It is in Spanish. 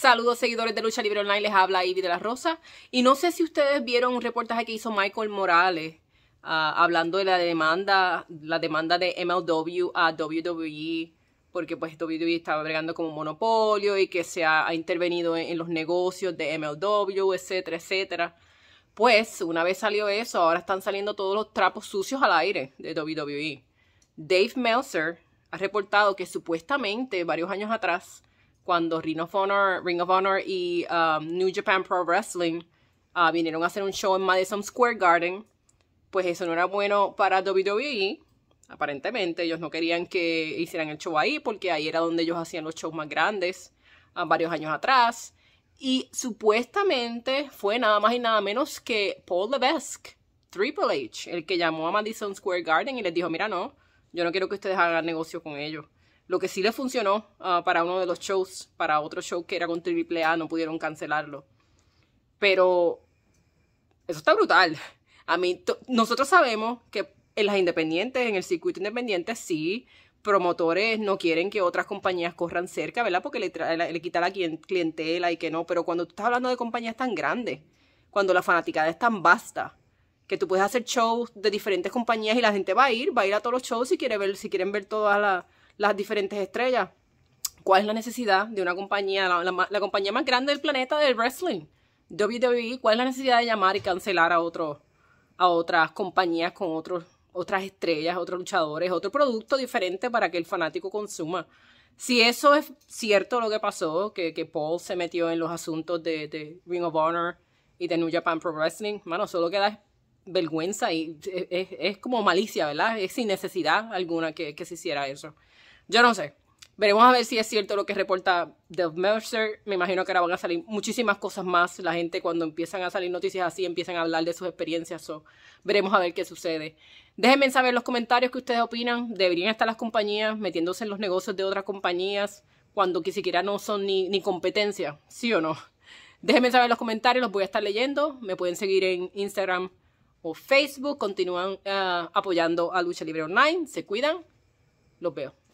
Saludos seguidores de Lucha Libre Online, les habla Ivy de la Rosa. Y no sé si ustedes vieron un reportaje que hizo Michael Morales ah, hablando de la demanda, la demanda de MLW a WWE, porque pues WWE estaba bregando como monopolio y que se ha, intervenido en, en, los negocios de MLW, etcétera, etcétera. Pues una vez salió eso, ahora están saliendo todos los trapos sucios al aire de WWE. Dave Meltzer ha reportado que supuestamente varios años atrás cuando Ring of Honor, Ring of Honor y um, New Japan Pro Wrestling ah, vinieron a hacer un show en Madison Square Garden, pues eso no era bueno para WWE. Aparentemente ellos no querían que hicieran el show ahí porque ahí era donde ellos hacían los shows más grandes ah, varios años atrás. Y supuestamente fue nada más y nada menos que Paul Levesque, Triple H, el que llamó a Madison Square Garden y les dijo, mira, no, yo no quiero que ustedes hagan negocio con ellos. Lo que sí le funcionó ah, para uno de los shows, para otro show que era con triple A no pudieron cancelarlo. Pero eso está brutal. A mí, nosotros sabemos que en las independientes, en el circuito independiente, sí, promotores no quieren que otras compañías corran cerca, ¿verdad? Porque le, quita la clientela y que no. Pero cuando tú estás hablando de compañías tan grandes, cuando la fanaticada es tan vasta, que tú puedes hacer shows de diferentes compañías y la gente va a ir, va a ir a todos los shows si quiere ver, si quieren ver todas las las diferentes estrellas. ¿Cuál es la necesidad de una compañía, la, compañía más grande del planeta del wrestling? WWE, ¿cuál es la necesidad de llamar y cancelar a otros, a otras compañías con otros, otras estrellas, otros luchadores, otro producto diferente para que el fanático consuma? Si eso es cierto lo que pasó, que, que Paul se metió en los asuntos de, Ring of Honor y de New Japan Pro Wrestling, mano, solo queda vergüenza y es, es como malicia, ¿verdad? Es sin necesidad alguna que se hiciera eso. Yo no sé. Veremos a ver si es cierto lo que reporta The Mercer. Me imagino que ahora van a salir muchísimas cosas más. La gente cuando empiezan a salir noticias así empiezan a hablar de sus experiencias. veremos a ver qué sucede. Déjenme saber en los comentarios que ustedes opinan. Deberían estar las compañías metiéndose en los negocios de otras compañías cuando que siquiera no son ni, competencia. ¿Sí o no? Déjenme saber en los comentarios, los voy a estar leyendo. Me pueden seguir en Instagram o Facebook. Continúan ah, apoyando a Lucha Libre Online. Se cuidan. Los veo.